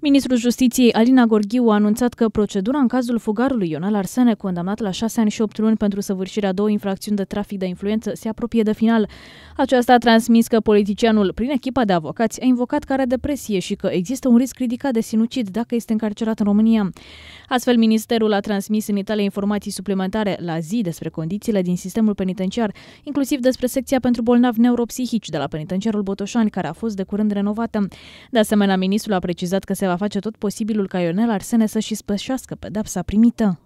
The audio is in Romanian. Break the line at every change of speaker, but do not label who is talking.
Ministrul Justiției Alina Gorghiu a anunțat că procedura în cazul fugarului Ionel Arsene, condamnat la 6 ani și 8 luni pentru săvârșirea două infracțiuni de trafic de influență, se apropie de final. Aceasta a transmis că politicianul, prin echipa de avocați, a invocat că are depresie și că există un risc ridicat de sinucid dacă este încarcerat în România. Astfel, ministerul a transmis în Italia informații suplimentare la zi despre condițiile din sistemul penitenciar, inclusiv despre secția pentru bolnavi neuropsihici de la penitenciarul Botoșani, care a fost de curând renovată. De asemenea, ministrul a precizat că se va face tot posibilul ca Ionel Arsene să-și spășească pedepsa primită.